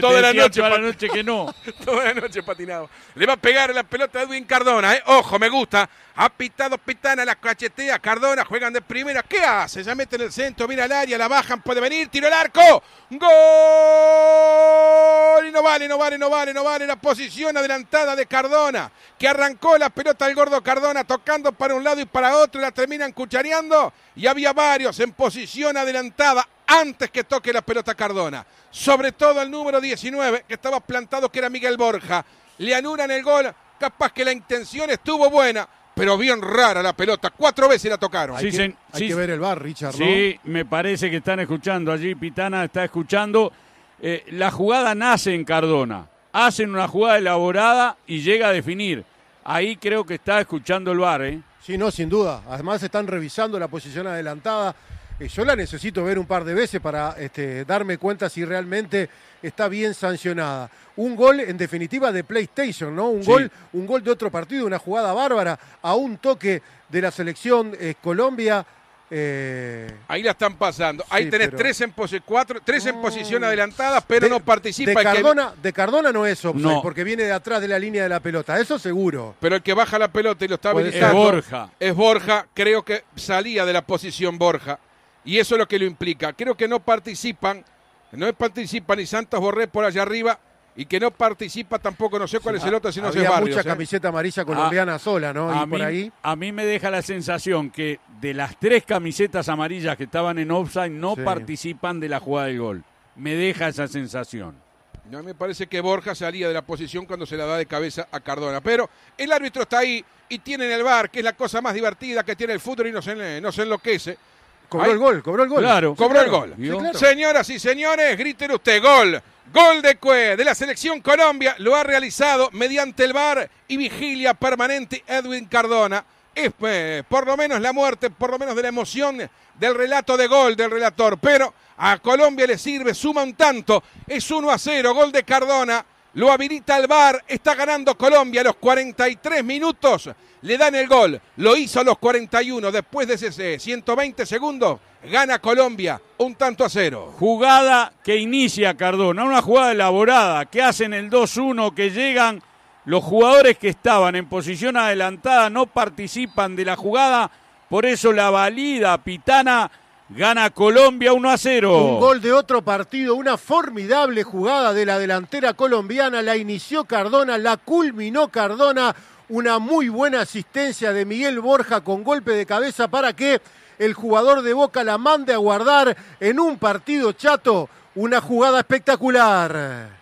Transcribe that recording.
toda, la noche. noche que no. toda la noche patinado. Le va a pegar la pelota a Edwin Cardona, eh. Ojo, me gusta. Ha pitado Pitana, la cachetea Cardona, juegan de primera. ¿Qué hace? Se mete en el centro, mira al área, la bajan, puede venir, tiro el arco. ¡Gol! Y no vale, no vale, no vale, no vale. La posición adelantada de Cardona, que arrancó la pelota del gordo Cardona, tocando para un lado y para otro, la terminan cuchareando. Y había varios en posición adelantada antes que toque la pelota Cardona. Sobre todo el número 19, que estaba plantado, que era Miguel Borja. Le anulan el gol, capaz que la intención estuvo buena, pero bien rara la pelota. Cuatro veces la tocaron. hay, que, ver el bar, Richard. Sí, me parece que están escuchando allí. Pitana está escuchando. Eh, la jugada nace en Cardona. Hacen una jugada elaborada y llega a definir. Ahí creo que está escuchando el bar. ¿eh? Sí, no, sin duda. Además están revisando la posición adelantada yo la necesito ver un par de veces para este, darme cuenta si realmente está bien sancionada. Un gol, en definitiva, de PlayStation, ¿no? Un, gol, un gol de otro partido, una jugada bárbara, a un toque de la selección eh, Colombia. Eh, Ahí la están pasando. Ahí tenés tres, en, cuatro, tres en mm. posición adelantada, pero no participa. De Cardona, de Cardona no es porque viene de atrás de la línea de la pelota, eso seguro. Pero el que baja la pelota y lo está habilitando es Borja. Es Borja, creo que salía de la posición Borja y eso es lo que lo implica. Creo que no participan, no participan ni Santos Borré por allá arriba y que no participa tampoco, no sé cuál es el ah, otro, sino Había es Hay mucha ¿eh? camiseta amarilla ah, colombiana sola, ¿no? por ahí. A mí me deja la sensación que de las tres camisetas amarillas que estaban en offside no participan de la jugada del gol. Me deja esa sensación. No, me parece que Borja salía de la posición cuando se la da de cabeza a Cardona. Pero el árbitro está ahí y tiene en el bar, que es la cosa más divertida que tiene el fútbol y no no se enloquece. Cobró el gol, cobró el gol. Claro. Cobró el gol. Señoras y señores, griten usted gol. Gol de Cue de la selección Colombia lo ha realizado mediante el bar y vigilia permanente Edwin Cardona. Es eh, por lo menos la muerte, por lo menos de la emoción del relato de gol del relator. Pero a Colombia le sirve, suma un tanto. Es 1 a 0, gol de Cardona lo habilita Alvar, está ganando Colombia a los 43 minutos, le dan el gol, lo hizo a los 41, después de ese 120 segundos, gana Colombia un tanto a cero. Jugada que inicia Cardona, una jugada elaborada, que hacen el 2-1, que llegan, los jugadores que estaban en posición adelantada no participan de la jugada, por eso la valida Pitana Gana Colombia 1 a 0. Un gol de otro partido, una formidable jugada de la delantera colombiana. La inició Cardona, la culminó Cardona. Una muy buena asistencia de Miguel Borja con golpe de cabeza para que el jugador de Boca la mande a guardar en un partido chato. Una jugada espectacular.